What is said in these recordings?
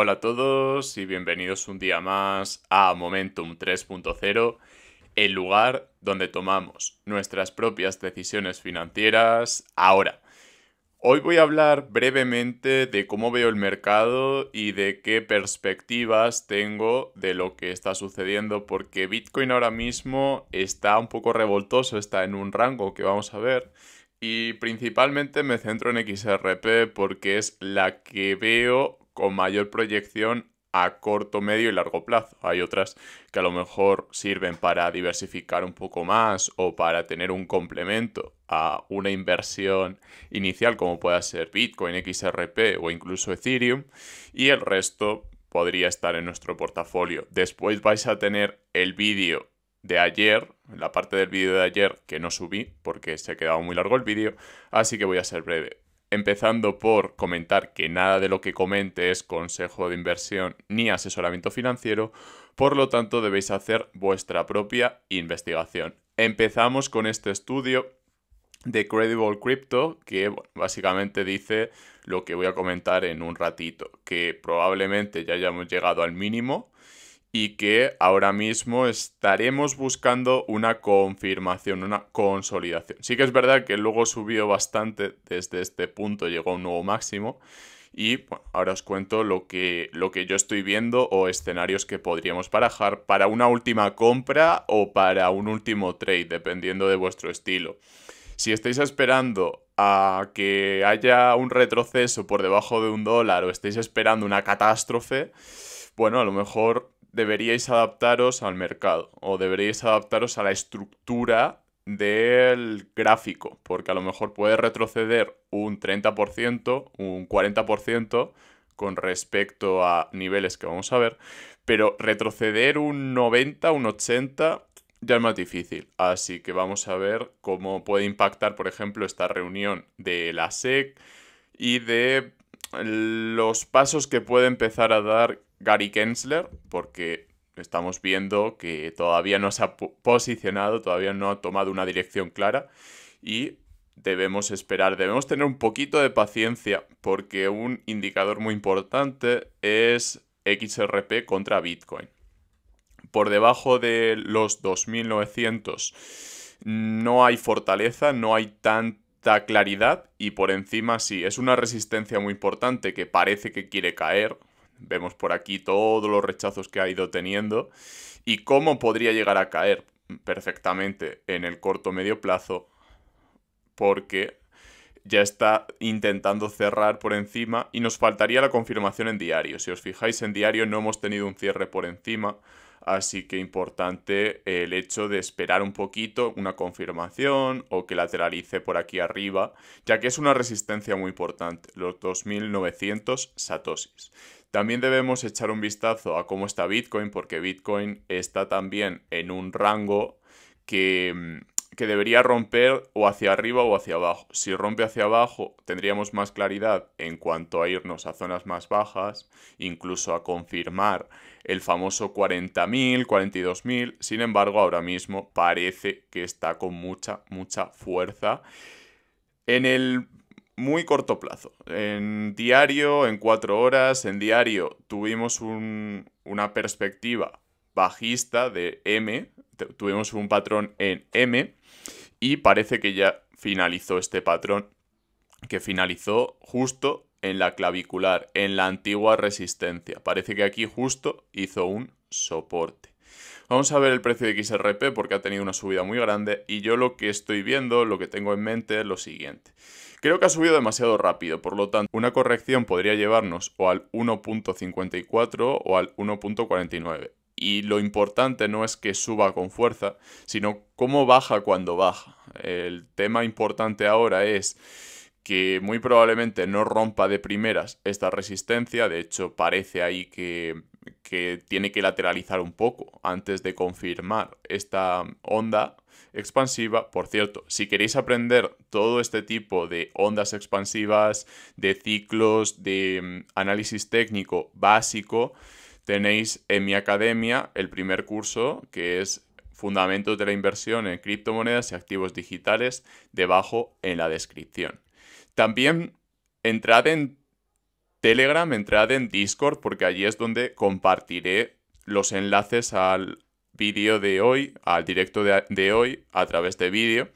Hola a todos y bienvenidos un día más a Momentum 3.0, el lugar donde tomamos nuestras propias decisiones financieras ahora. Hoy voy a hablar brevemente de cómo veo el mercado y de qué perspectivas tengo de lo que está sucediendo, porque Bitcoin ahora mismo está un poco revoltoso, está en un rango que vamos a ver. Y principalmente me centro en XRP porque es la que veo con mayor proyección a corto, medio y largo plazo. Hay otras que a lo mejor sirven para diversificar un poco más o para tener un complemento a una inversión inicial como pueda ser Bitcoin, XRP o incluso Ethereum y el resto podría estar en nuestro portafolio. Después vais a tener el vídeo de ayer, la parte del vídeo de ayer que no subí porque se ha quedado muy largo el vídeo, así que voy a ser breve empezando por comentar que nada de lo que comente es consejo de inversión ni asesoramiento financiero, por lo tanto debéis hacer vuestra propia investigación. Empezamos con este estudio de Credible Crypto, que básicamente dice lo que voy a comentar en un ratito, que probablemente ya hayamos llegado al mínimo y que ahora mismo estaremos buscando una confirmación, una consolidación. Sí que es verdad que luego subió bastante desde este punto, llegó a un nuevo máximo. Y ahora os cuento lo que, lo que yo estoy viendo o escenarios que podríamos parajar para una última compra o para un último trade, dependiendo de vuestro estilo. Si estáis esperando a que haya un retroceso por debajo de un dólar o estáis esperando una catástrofe, bueno, a lo mejor deberíais adaptaros al mercado o deberíais adaptaros a la estructura del gráfico, porque a lo mejor puede retroceder un 30%, un 40% con respecto a niveles que vamos a ver, pero retroceder un 90, un 80 ya es más difícil. Así que vamos a ver cómo puede impactar, por ejemplo, esta reunión de la SEC y de los pasos que puede empezar a dar Gary Kensler, porque estamos viendo que todavía no se ha posicionado, todavía no ha tomado una dirección clara y debemos esperar, debemos tener un poquito de paciencia porque un indicador muy importante es XRP contra Bitcoin. Por debajo de los 2.900 no hay fortaleza, no hay tanta claridad y por encima sí, es una resistencia muy importante que parece que quiere caer, Vemos por aquí todos los rechazos que ha ido teniendo y cómo podría llegar a caer perfectamente en el corto medio plazo porque ya está intentando cerrar por encima y nos faltaría la confirmación en diario. Si os fijáis en diario no hemos tenido un cierre por encima, así que importante el hecho de esperar un poquito una confirmación o que lateralice por aquí arriba, ya que es una resistencia muy importante, los 2900 satosis. También debemos echar un vistazo a cómo está Bitcoin, porque Bitcoin está también en un rango mm, que, debería romper o hacia arriba o hacia abajo. Si rompe hacia abajo, tendríamos más claridad en cuanto a irnos a zonas más bajas, incluso a confirmar el famoso 40.000, 42.000. Sin embargo, ahora mismo parece que está con mucha, mucha fuerza. En el muy corto plazo. En diario, en cuatro horas, en diario tuvimos una perspectiva bajista de M, tuvimos un patrón en M y parece que ya finalizó este patrón, que finalizó justo en la clavicular, en la antigua resistencia. Parece que aquí justo hizo un soporte. Vamos a ver el precio de XRP porque ha tenido una subida muy grande y yo lo que estoy viendo, lo que tengo en mente es lo siguiente. Creo que ha subido demasiado rápido, por lo tanto, una corrección podría llevarnos o al 1.54 o al 1.49. Y lo importante no es que suba con fuerza, sino cómo baja cuando baja. El tema importante ahora es que muy probablemente no rompa de primeras esta resistencia, de hecho parece ahí que que tiene que lateralizar un poco antes de confirmar esta onda expansiva. Por cierto, si queréis aprender todo este tipo de ondas expansivas, de ciclos, de mm, análisis técnico básico, tenéis en mi academia el primer curso que es Fundamentos de la inversión en criptomonedas y activos digitales debajo en la descripción. También entrad en Telegram, entrad en Discord porque allí es donde compartiré los enlaces al vídeo de hoy, al directo de, hoy a través de vídeo.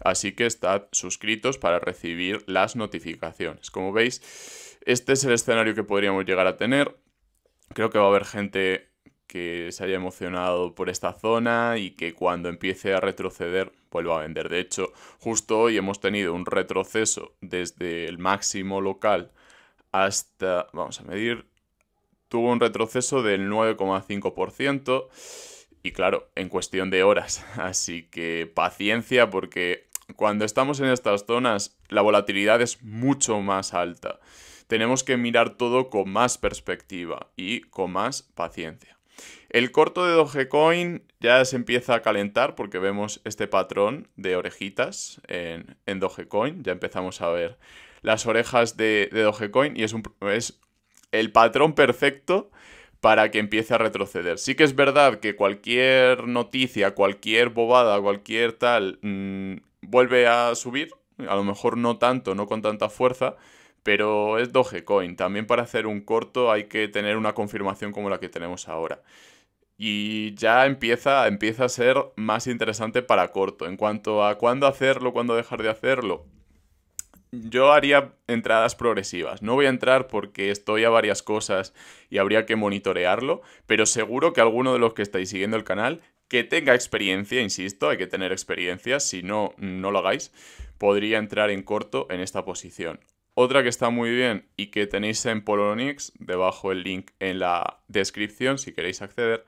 Así que estad suscritos para recibir las notificaciones. Como veis, este es el escenario que podríamos llegar a tener. Creo que va a haber gente que se haya emocionado por esta zona y que cuando empiece a retroceder vuelva a vender. De hecho, justo hoy hemos tenido un retroceso desde el máximo local hasta, vamos a medir, tuvo un retroceso del 9,5% y claro, en cuestión de horas. Así que paciencia porque cuando estamos en estas zonas la volatilidad es mucho más alta. Tenemos que mirar todo con más perspectiva y con más paciencia. El corto de Dogecoin ya se empieza a calentar porque vemos este patrón de orejitas en, Dogecoin. Ya empezamos a ver las orejas de, Dogecoin y es, el patrón perfecto para que empiece a retroceder. Sí que es verdad que cualquier noticia, cualquier bobada, cualquier tal, mm, vuelve a subir. A lo mejor no tanto, no con tanta fuerza, pero es Dogecoin. También para hacer un corto hay que tener una confirmación como la que tenemos ahora. Y ya empieza, empieza a ser más interesante para corto. En cuanto a cuándo hacerlo, cuándo dejar de hacerlo, yo haría entradas progresivas. No voy a entrar porque estoy a varias cosas y habría que monitorearlo, pero seguro que alguno de los que estáis siguiendo el canal que tenga experiencia, insisto, hay que tener experiencia, si no, no lo hagáis, podría entrar en corto en esta posición. Otra que está muy bien y que tenéis en Polonix, debajo el link en la descripción si queréis acceder,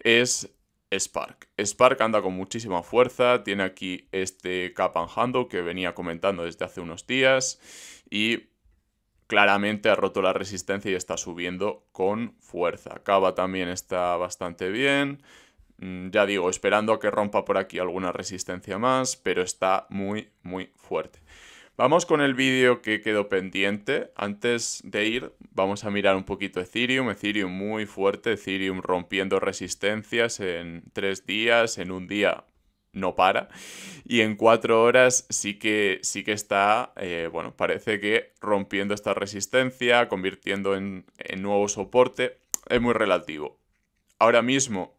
es Spark. Spark anda con muchísima fuerza, tiene aquí este cap que venía comentando desde hace unos días y claramente ha roto la resistencia y está subiendo con fuerza. Cava también está bastante bien. Mm, ya digo, esperando a que rompa por aquí alguna resistencia más, pero está muy, muy fuerte. Vamos con el vídeo que quedó pendiente. Antes de ir, vamos a mirar un poquito Ethereum. Ethereum muy fuerte, Ethereum rompiendo resistencias en tres días, en un día no para. Y en cuatro horas sí que, sí que está, eh, bueno, parece que rompiendo esta resistencia, convirtiendo en, en nuevo soporte. Es muy relativo. Ahora mismo,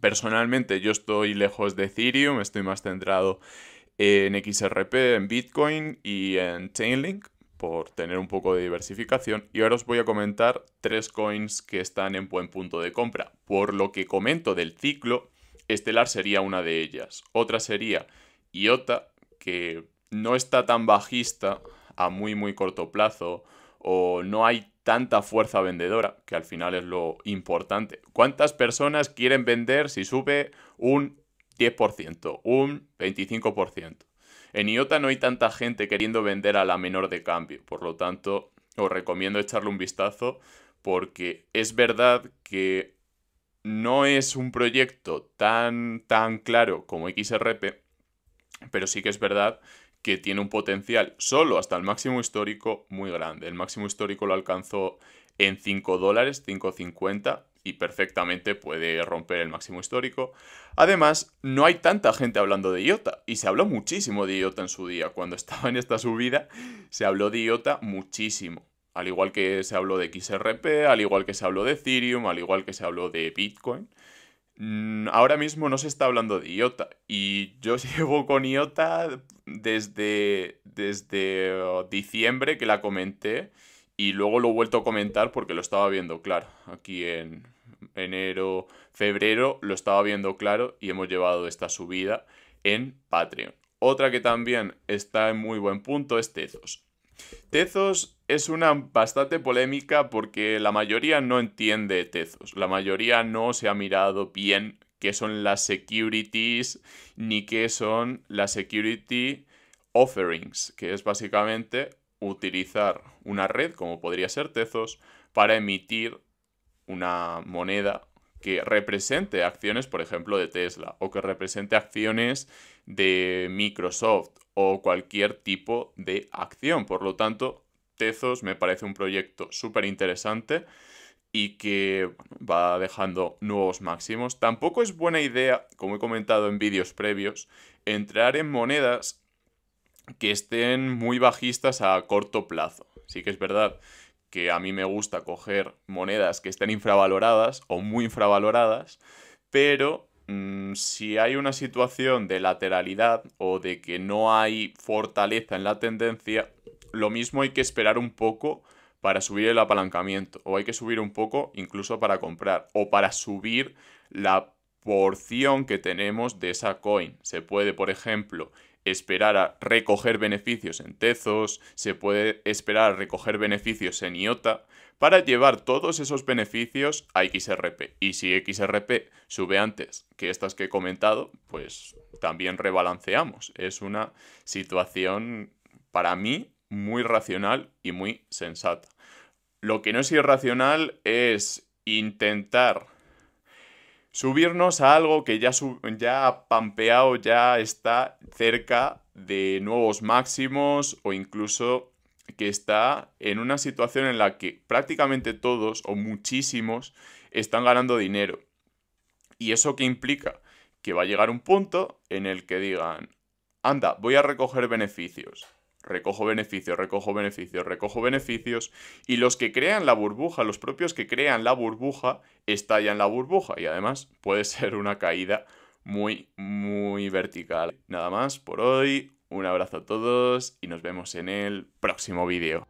personalmente, yo estoy lejos de Ethereum, estoy más centrado en en XRP, en Bitcoin y en Chainlink por tener un poco de diversificación. Y ahora os voy a comentar tres coins que están en buen punto de compra. Por lo que comento del ciclo, Estelar sería una de ellas. Otra sería IOTA, que no está tan bajista a muy muy corto plazo o no hay tanta fuerza vendedora, que al final es lo importante. ¿Cuántas personas quieren vender si sube un 10%, un 25%. En IOTA no hay tanta gente queriendo vender a la menor de cambio, por lo tanto os recomiendo echarle un vistazo porque es verdad que no es un proyecto tan, tan claro como XRP, pero sí que es verdad que tiene un potencial solo hasta el máximo histórico muy grande. El máximo histórico lo alcanzó en 5 dólares, 5,50 y perfectamente puede romper el máximo histórico. Además, no hay tanta gente hablando de IOTA y se habló muchísimo de IOTA en su día. Cuando estaba en esta subida, se habló de IOTA muchísimo. Al igual que se habló de XRP, al igual que se habló de Ethereum, al igual que se habló de Bitcoin. Mm, ahora mismo no se está hablando de IOTA y yo llevo con IOTA desde, desde oh, diciembre que la comenté y luego lo he vuelto a comentar porque lo estaba viendo claro. Aquí en enero, febrero lo estaba viendo claro y hemos llevado esta subida en Patreon. Otra que también está en muy buen punto es Tezos. Tezos es una bastante polémica porque la mayoría no entiende Tezos. La mayoría no se ha mirado bien qué son las securities ni qué son las security offerings, que es básicamente utilizar una red, como podría ser Tezos, para emitir una moneda que represente acciones, por ejemplo, de Tesla, o que represente acciones de Microsoft, o cualquier tipo de acción. Por lo tanto, Tezos me parece un proyecto súper interesante y que va dejando nuevos máximos. Tampoco es buena idea, como he comentado en vídeos previos, entrar en monedas que estén muy bajistas a corto plazo. Sí que es verdad que a mí me gusta coger monedas que estén infravaloradas o muy infravaloradas, pero mm, si hay una situación de lateralidad o de que no hay fortaleza en la tendencia, lo mismo hay que esperar un poco para subir el apalancamiento o hay que subir un poco incluso para comprar o para subir la porción que tenemos de esa coin. Se puede, por ejemplo, esperar a recoger beneficios en Tezos, se puede esperar a recoger beneficios en IOTA, para llevar todos esos beneficios a XRP. Y si XRP sube antes que estas que he comentado, pues también rebalanceamos. Es una situación, para mí, muy racional y muy sensata. Lo que no es irracional es intentar subirnos a algo que ya, ya ha pampeado, ya está cerca de nuevos máximos o incluso que está en una situación en la que prácticamente todos o muchísimos están ganando dinero. ¿Y eso qué implica? Que va a llegar un punto en el que digan, anda, voy a recoger beneficios recojo beneficios, recojo beneficios, recojo beneficios, y los que crean la burbuja, los propios que crean la burbuja, estallan la burbuja, y además puede ser una caída muy, muy vertical. Nada más por hoy, un abrazo a todos y nos vemos en el próximo vídeo.